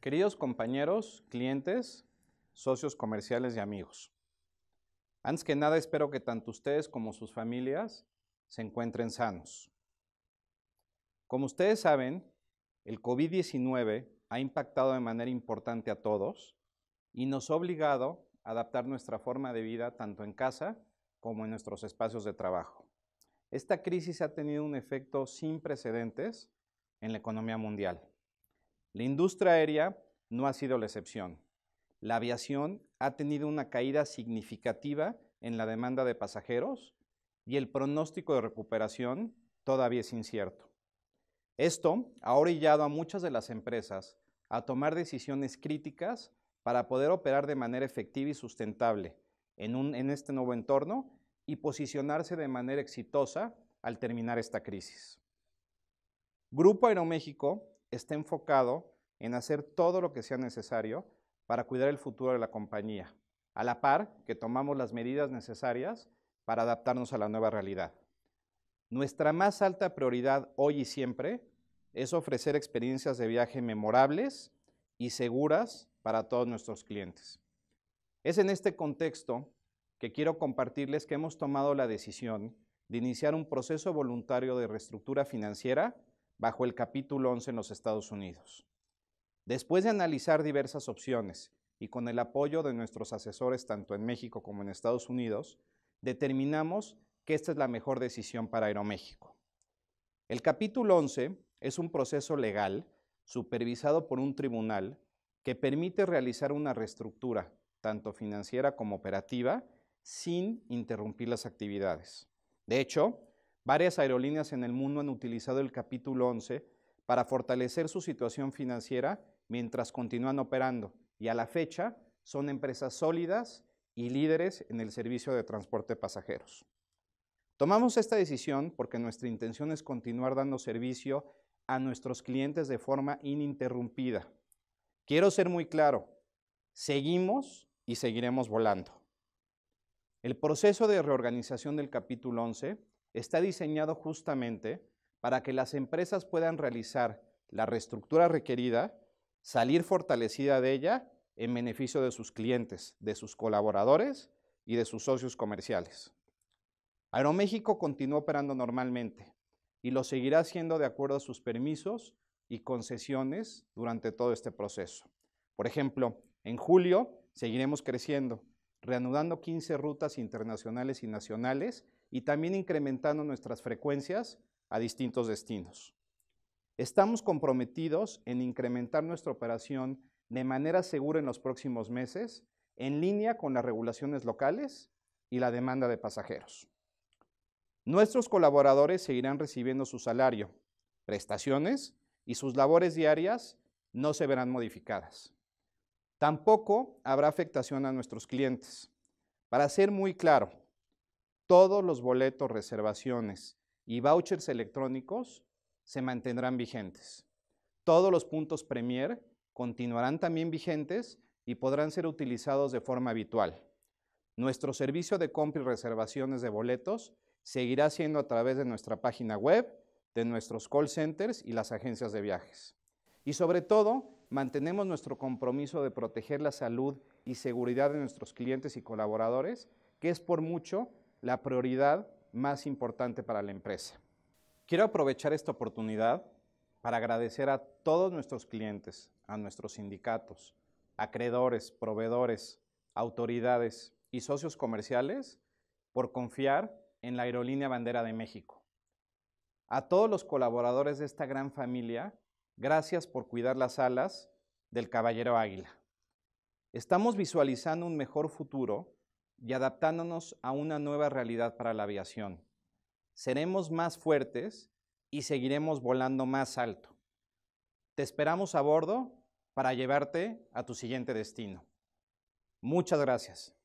Queridos compañeros, clientes, socios comerciales y amigos, antes que nada espero que tanto ustedes como sus familias se encuentren sanos. Como ustedes saben, el COVID-19 ha impactado de manera importante a todos y nos ha obligado a adaptar nuestra forma de vida tanto en casa como en nuestros espacios de trabajo. Esta crisis ha tenido un efecto sin precedentes en la economía mundial. La industria aérea no ha sido la excepción. La aviación ha tenido una caída significativa en la demanda de pasajeros y el pronóstico de recuperación todavía es incierto. Esto ha orillado a muchas de las empresas a tomar decisiones críticas para poder operar de manera efectiva y sustentable en, en este nuevo entorno y posicionarse de manera exitosa al terminar esta crisis. Grupo Aeroméxico está enfocado en hacer todo lo que sea necesario para cuidar el futuro de la compañía, a la par que tomamos las medidas necesarias para adaptarnos a la nueva realidad. Nuestra más alta prioridad hoy y siempre es ofrecer experiencias de viaje memorables y seguras para todos nuestros clientes. Es en este contexto que quiero compartirles que hemos tomado la decisión de iniciar un proceso voluntario de reestructura financiera bajo el capítulo 11 en los Estados Unidos. Después de analizar diversas opciones y con el apoyo de nuestros asesores tanto en México como en Estados Unidos, determinamos que esta es la mejor decisión para Aeroméxico. El capítulo 11 es un proceso legal supervisado por un tribunal que permite realizar una reestructura, tanto financiera como operativa, sin interrumpir las actividades. De hecho, Varias aerolíneas en el mundo han utilizado el capítulo 11 para fortalecer su situación financiera mientras continúan operando y a la fecha son empresas sólidas y líderes en el servicio de transporte de pasajeros. Tomamos esta decisión porque nuestra intención es continuar dando servicio a nuestros clientes de forma ininterrumpida. Quiero ser muy claro, seguimos y seguiremos volando. El proceso de reorganización del capítulo 11 está diseñado justamente para que las empresas puedan realizar la reestructura requerida, salir fortalecida de ella en beneficio de sus clientes, de sus colaboradores y de sus socios comerciales. Aeroméxico continúa operando normalmente y lo seguirá haciendo de acuerdo a sus permisos y concesiones durante todo este proceso. Por ejemplo, en julio seguiremos creciendo, reanudando 15 rutas internacionales y nacionales y también incrementando nuestras frecuencias a distintos destinos. Estamos comprometidos en incrementar nuestra operación de manera segura en los próximos meses, en línea con las regulaciones locales y la demanda de pasajeros. Nuestros colaboradores seguirán recibiendo su salario, prestaciones y sus labores diarias no se verán modificadas. Tampoco habrá afectación a nuestros clientes. Para ser muy claro, todos los boletos, reservaciones y vouchers electrónicos se mantendrán vigentes. Todos los puntos Premier continuarán también vigentes y podrán ser utilizados de forma habitual. Nuestro servicio de compra y reservaciones de boletos seguirá siendo a través de nuestra página web, de nuestros call centers y las agencias de viajes. Y sobre todo, mantenemos nuestro compromiso de proteger la salud y seguridad de nuestros clientes y colaboradores, que es por mucho la prioridad más importante para la empresa. Quiero aprovechar esta oportunidad para agradecer a todos nuestros clientes, a nuestros sindicatos, acreedores, proveedores, autoridades y socios comerciales por confiar en la aerolínea bandera de México. A todos los colaboradores de esta gran familia, gracias por cuidar las alas del Caballero Águila. Estamos visualizando un mejor futuro y adaptándonos a una nueva realidad para la aviación. Seremos más fuertes y seguiremos volando más alto. Te esperamos a bordo para llevarte a tu siguiente destino. Muchas gracias.